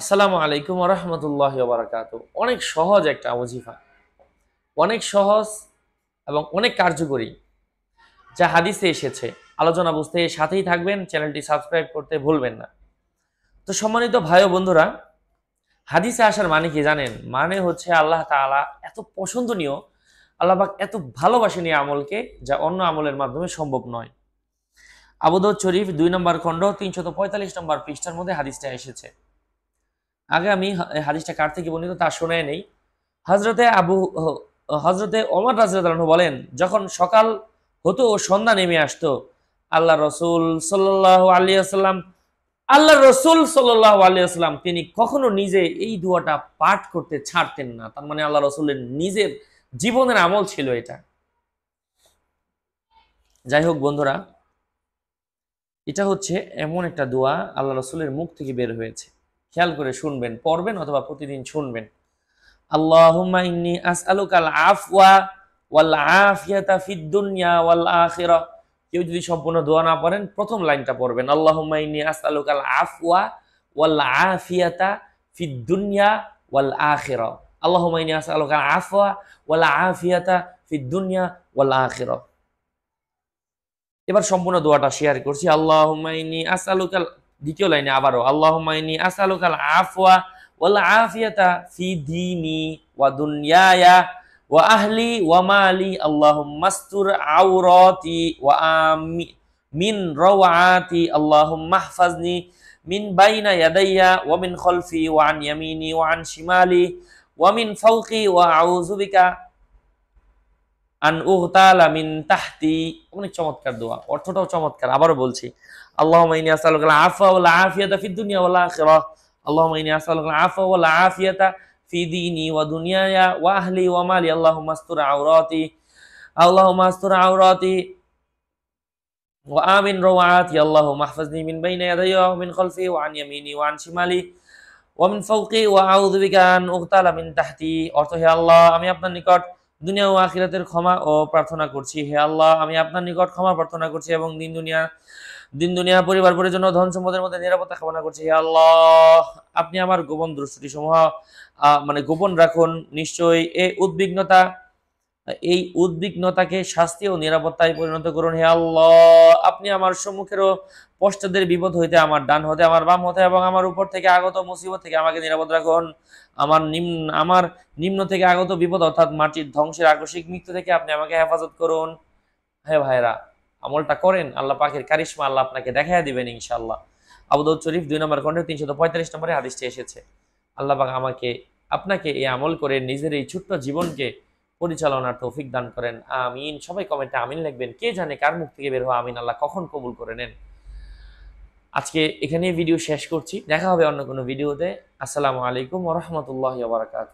আসসালামু আলাইকুম রহমতুল্লাহ বারাকাত অনেক সহজ একটা অজিফা অনেক সহজ এবং অনেক কার্যকরী যা হাদিসে এসেছে আলোচনা বুঝতে সাথেই থাকবেন চ্যানেলটি সাবস্ক্রাইব করতে ভুলবেন না তো সম্মানিত ভাই বন্ধুরা হাদিসে আসার মানে কি জানেন মানে হচ্ছে আল্লাহ তালা এত পছন্দনীয় আল্লাহবাক এত ভালোবাসেনি আমলকে যা অন্য আমলের মাধ্যমে সম্ভব নয় আবুদ শরীফ দুই নম্বর খণ্ড তিনশত পঁয়তাল্লিশ নম্বর পৃষ্ঠার মধ্যে হাদিসটা এসেছে আগে আমি হাদিসটা কার থেকে বর্ণিত তা শোনায় নেই হজরতে আবু হজরতে ওমর রাজিয়ালু বলেন যখন সকাল হতো ও সন্ধ্যা নেমে আসতো আল্লাহ রসুল সাল্লাহ আলিয়াল্লাম আল্লাহ রসুল সাল্লাহ আলিয়াল্লাম তিনি কখনো নিজে এই দুয়াটা পাঠ করতে ছাড়তেন না তার মানে আল্লাহ রসুলের নিজের জীবনের আমল ছিল এটা যাই হোক বন্ধুরা এটা হচ্ছে এমন একটা দোয়া আল্লাহ রসুলের মুখ থেকে বের হয়েছে খেয়াল করে শুনবেন পড়বেন অথবা প্রতিদিন শুনবেন আল্লাহুম্মা ইন্নি আসআলুকাল আফওয়া ওয়াল আফিয়াতা ফিদ দুনিয়া ওয়াল কেউ যদি সম্পূর্ণ দোয়া না পড়েন প্রথম লাইনটা পড়বেন আল্লাহুম্মা ইন্নি আফওয়া ওয়াল আফিয়াতা ফিদ দুনিয়া ওয়াল আখিরা আল্লাহুম্মা ইন্নি আসআলুকাল আফওয়া ওয়াল আফিয়াতা ফিদ দুনিয়া ওয়াল আখের এবার সম্পূর্ণ দোয়াটা শেয়ার করছি আল্লাহুম্মা ইন্নি দ্বিতীয় লাইনে আবারো আল্লাহুম্মা ইন্নী আসালুকাল আফওয়া ওয়াল আফিয়াতা ফি দীনি ওয়া দুনিয়ায়া ওয়া আহলি ওয়া মালি আল্লাহুম্মাস্তুর আওরাতি ওয়া আমি মিন রাওআতি আল্লাহুম্মা হফাজনি মিন বাইনা ইয়াদাইয়া ওয়া মিন খলফি ওয়া আন ইয়ামিনি ওয়া আন শিমালি ওয়া মিন ফাওকি ওয়া আউযু বিকা আন উহতাল আমিন তাহতি অনেক চমৎকার দোয়া অর্থটাও চমৎকার আবারও বলছি আল্লাহ মাইনি আসাল আফা ওলা আফিয়াতা ফি দুনিয়া ওলা আখিরা আল্লাহ মাইনি আসাল আফা ওলা আফিয়াতা ফি দিনি ওয়া দুনিয়ায়া ওয়া আহলি ওয়া মালি আল্লাহ মাস্তুর আওরাতি আল্লাহুম্মা আস্তুর আওরাতি ওয়া আমিন রওয়াতি আল্লাহুম্মা আহফাজনি মিন বাইনা ইয়াদাইয়া ওয়া মিন খালফি ওয়া আন ইয়ামিনি ওয়া আন শিমালি ওয়া মিন ফাওকি ওয়া আউযু বিকা আন উহতাল আমিন তাহতি অর্থ হে আল্লাহ আমি আপনার নিকট দুনিয়া ও আখিরাতের ক্ষমা ও প্রার্থনা করছি হে আল্লাহ আমি আপনার নিকট ক্ষমা প্রার্থনা করছি এবং দিন দুনিয়া দিন দুনিয়া পরিবার জন্য ধন সম্পদের মধ্যে নিরাপত্তা কামনা করছি হে আল্লাহ আপনি আমার গোপন দৃষ্টি সমূহ মানে গোপন রাখুন নিশ্চয়ই এই উদ্বিগ্নতা এই উদ্বিগ্নতাকে শাস্তি ও নিরাপত্তায় পরিণত করুন হে আল্লাহ আপনি আমার সম্মুখেরও পশ্চাদের বিপদ হইতে আমার ডান হতে আমার বাম হতে এবং আমার উপর থেকে আগত মুসিবত থেকে আমাকে নিরাপদ রাখুন আমার নিম্ন আমার নিম্ন থেকে আগত বিপদ অর্থাৎ মাটির ধ্বংসের আকস্মিক মৃত্যু থেকে আপনি আমাকে হেফাজত করুন হে ভাইরা আমলটা করেন আল্লাহ পাখির কারিশমা আল্লাহ আপনাকে দেখাই দিবেন ইনশাল্লাহ আবুদৌদ শরীফ দুই নম্বর খন্ডে তিনশো পঁয়তাল্লিশ নম্বরে হাদিসটি এসেছে আল্লাহ পাক আমাকে আপনাকে এই আমল করে নিজের এই ছোট্ট জীবনকে পরিচালনার তৌফিক দান করেন আমিন সবাই কমেন্টে আমিন লিখবেন কে জানে কার মুখ থেকে বের হওয়া আমিন আল্লাহ কখন কবুল করে নেন আজকে এখানে ভিডিও শেষ করছি দেখা হবে অন্য কোনো ভিডিওতে আসসালামু আলাইকুম ওরহমতুল্লাহ বারাকাত